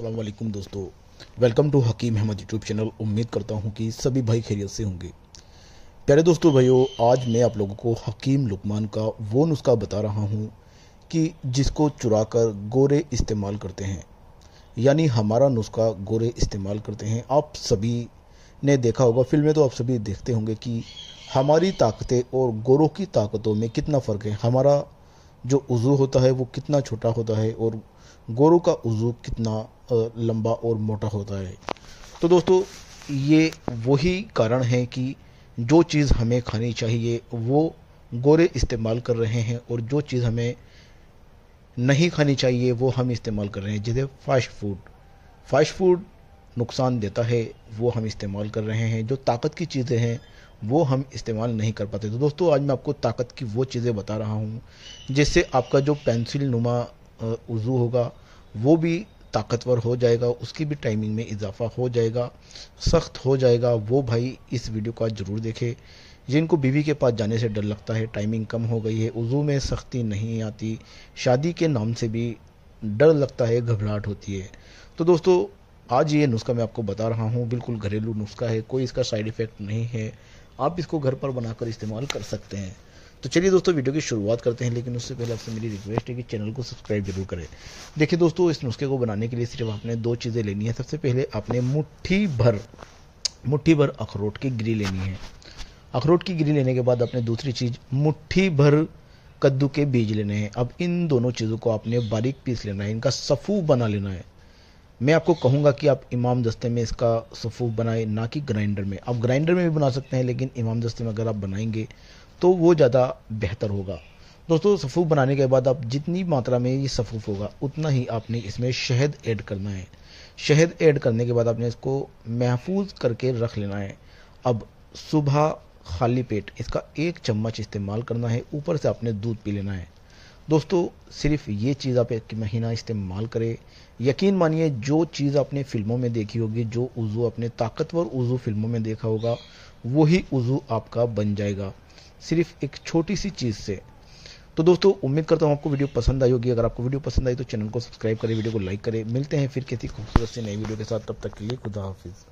वालेकुम दोस्तों welcome to Hakeem Ahmed YouTube channel उम्मीद करता हूँ कि सभी भाई खैरियत से होंगे प्यारे दोस्तों भाइयों आज मैं आप लोगों को हकीम लुकमान का वो नुस्खा बता रहा हूँ कि जिसको चुरा कर गोरे इस्तेमाल करते हैं यानी हमारा नुस्खा गोरे इस्तेमाल करते हैं आप सभी ने देखा होगा फिल्में तो आप सभी देखते होंगे कि हमारी ताकतें और गोरों की ताकतों में कितना फ़र्क है हमारा जो उज़ू होता है वो कितना छोटा होता है और गोरू का उज़ू कितना लंबा और मोटा होता है तो दोस्तों ये वही कारण है कि जो चीज़ हमें खानी चाहिए वो गोरे इस्तेमाल कर रहे हैं और जो चीज़ हमें नहीं खानी चाहिए वो हम इस्तेमाल कर रहे हैं जैसे फास्ट फूड फास्ट फूड नुकसान देता है वो हम इस्तेमाल कर रहे हैं जो ताकत की चीज़ें हैं वो हम इस्तेमाल नहीं कर पाते तो दोस्तों आज मैं आपको ताकत की वो चीज़ें बता रहा हूँ जिससे आपका जो पेंसिल नुमा उज़ू होगा वो भी ताकतवर हो जाएगा उसकी भी टाइमिंग में इजाफा हो जाएगा सख्त हो जाएगा वो भाई इस वीडियो को आज ज़रूर देखे जिनको बीवी के पास जाने से डर लगता है टाइमिंग कम हो गई है उज़ू में सख्ती नहीं आती शादी के नाम से भी डर लगता है घबराहट होती है तो दोस्तों आज ये नुस्खा मैं आपको बता रहा हूँ बिल्कुल घरेलू नुस्खा है कोई इसका साइड इफ़ेक्ट नहीं है आप इसको घर पर बनाकर इस्तेमाल कर सकते हैं तो चलिए दोस्तों वीडियो की शुरुआत करते हैं लेकिन उससे पहले आपसे मेरी रिक्वेस्ट है कि चैनल को सब्सक्राइब जरूर करें देखिए दोस्तों इस नुस्खे को बनाने के लिए सिर्फ आपने दो चीज़ें लेनी है सबसे पहले आपने मुट्ठी भर मुट्ठी भर अखरोट की गिरी लेनी है अखरोट की गिरी लेने के बाद आपने दूसरी चीज़ मुट्ठी भर कद्दू के बीज लेने हैं अब इन दोनों चीज़ों को आपने बारीक पीस लेना है इनका सफ़ू बना लेना है मैं आपको कहूँगा कि आप इमाम दस्ते में इसका सफ़ूफ बनाएं ना कि ग्राइंडर में आप ग्राइंडर में भी बना सकते हैं लेकिन इमाम दस्ते में अगर आप बनाएंगे तो वो ज़्यादा बेहतर होगा दोस्तों सफ़ूफ बनाने के बाद आप जितनी मात्रा में ये सफ़ूफ होगा उतना ही आपने इसमें शहद ऐड करना है शहद ऐड करने के बाद आपने इसको महफूज करके रख लेना है अब सुबह खाली पेट इसका एक चम्मच इस्तेमाल करना है ऊपर से आपने दूध पी लेना है दोस्तों सिर्फ ये चीज़ आप एक महीना इस्तेमाल करें यकीन मानिए जो चीज़ आपने फिल्मों में देखी होगी जो उज़ू अपने ताकतवर उज़ू फिल्मों में देखा होगा वही उज़ू आपका बन जाएगा सिर्फ एक छोटी सी चीज़ से तो दोस्तों उम्मीद करता हूँ आपको वीडियो पसंद आई होगी अगर आपको वीडियो पसंद आई तो चैनल को सब्सक्राइब करें वीडियो को लाइक करें मिलते हैं फिर किसी खूबसूरत से नई वीडियो के साथ तब तक के लिए खुदा हाफिज़